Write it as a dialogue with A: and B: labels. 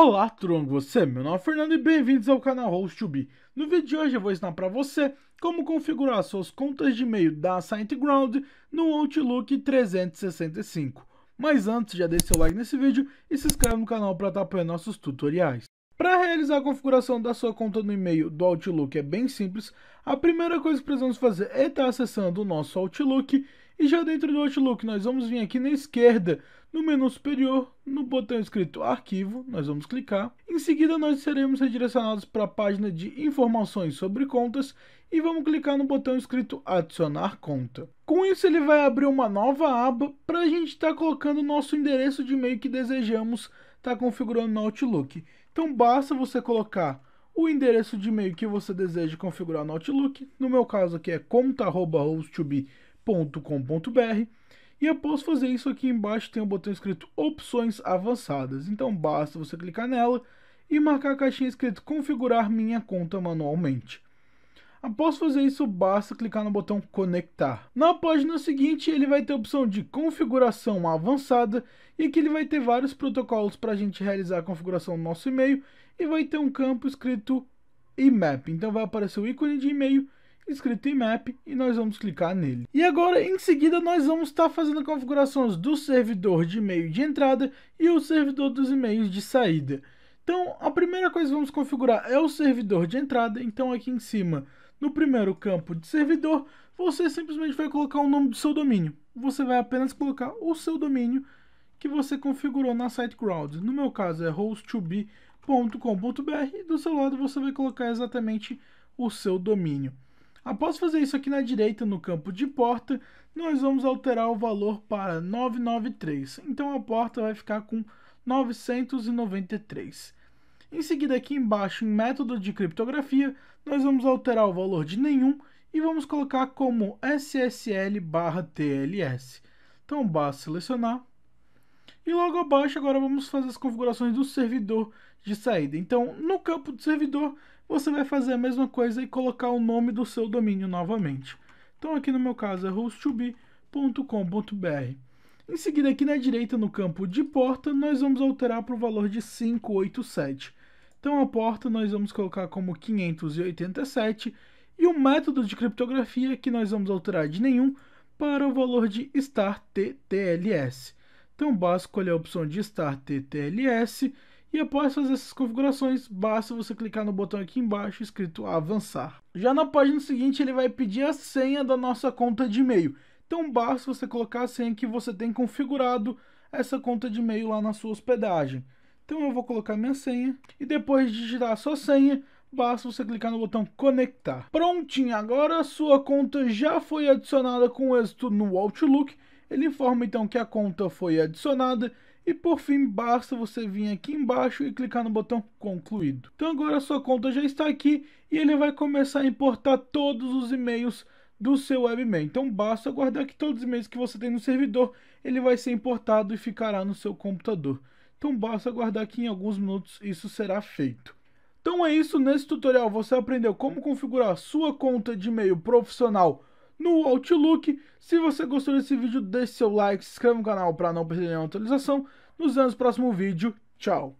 A: Olá, tronco você? É meu nome é Fernando e bem-vindos ao canal host 2 No vídeo de hoje eu vou ensinar para você como configurar suas contas de e-mail da SiteGround no Outlook 365. Mas antes, já deixe seu like nesse vídeo e se inscreve no canal para estar tá apoiando nossos tutoriais. Para realizar a configuração da sua conta no e-mail do Outlook é bem simples. A primeira coisa que precisamos fazer é estar tá acessando o nosso Outlook e já dentro do Outlook, nós vamos vir aqui na esquerda, no menu superior, no botão escrito Arquivo, nós vamos clicar. Em seguida, nós seremos redirecionados para a página de Informações sobre Contas e vamos clicar no botão escrito Adicionar Conta. Com isso, ele vai abrir uma nova aba para a gente estar tá colocando o nosso endereço de e-mail que desejamos estar tá configurando no Outlook. Então, basta você colocar o endereço de e-mail que você deseja configurar no Outlook, no meu caso aqui é contahost www.opções.com.br e após fazer isso aqui embaixo tem um botão escrito opções avançadas, então basta você clicar nela e marcar a caixinha escrito configurar minha conta manualmente. Após fazer isso, basta clicar no botão conectar. Na página seguinte, ele vai ter a opção de configuração avançada e aqui ele vai ter vários protocolos para a gente realizar a configuração do nosso e-mail e vai ter um campo escrito IMAP. Então vai aparecer o ícone de e-mail escrito em map e nós vamos clicar nele. E agora em seguida nós vamos estar tá fazendo configurações do servidor de e-mail de entrada e o servidor dos e-mails de saída. Então a primeira coisa que vamos configurar é o servidor de entrada, então aqui em cima no primeiro campo de servidor você simplesmente vai colocar o nome do seu domínio. Você vai apenas colocar o seu domínio que você configurou na SiteGround. No meu caso é host2b.com.br e do seu lado você vai colocar exatamente o seu domínio. Após fazer isso aqui na direita, no campo de porta, nós vamos alterar o valor para 993. Então a porta vai ficar com 993. Em seguida, aqui embaixo, em método de criptografia, nós vamos alterar o valor de nenhum e vamos colocar como SSL barra TLS. Então, basta selecionar, e logo abaixo agora vamos fazer as configurações do servidor de saída. Então no campo do servidor você vai fazer a mesma coisa e colocar o nome do seu domínio novamente. Então aqui no meu caso é hosttobe.com.br. Em seguida aqui na direita no campo de porta nós vamos alterar para o valor de 587. Então a porta nós vamos colocar como 587 e o método de criptografia que nós vamos alterar de nenhum para o valor de star TTLS. Então basta escolher a opção de estar TTLS e após fazer essas configurações, basta você clicar no botão aqui embaixo escrito avançar. Já na página seguinte ele vai pedir a senha da nossa conta de e-mail. Então basta você colocar a senha que você tem configurado essa conta de e-mail lá na sua hospedagem. Então eu vou colocar minha senha e depois de digitar a sua senha, basta você clicar no botão conectar. Prontinho, agora a sua conta já foi adicionada com êxito no Outlook ele informa então que a conta foi adicionada e por fim basta você vir aqui embaixo e clicar no botão concluído. Então agora sua conta já está aqui e ele vai começar a importar todos os e-mails do seu webmail. Então basta aguardar que todos os e-mails que você tem no servidor, ele vai ser importado e ficará no seu computador. Então basta aguardar que em alguns minutos isso será feito. Então é isso, nesse tutorial você aprendeu como configurar sua conta de e-mail profissional no Outlook. Se você gostou desse vídeo, deixe seu like, se inscreva no canal para não perder nenhuma atualização. Nos vemos no próximo vídeo. Tchau!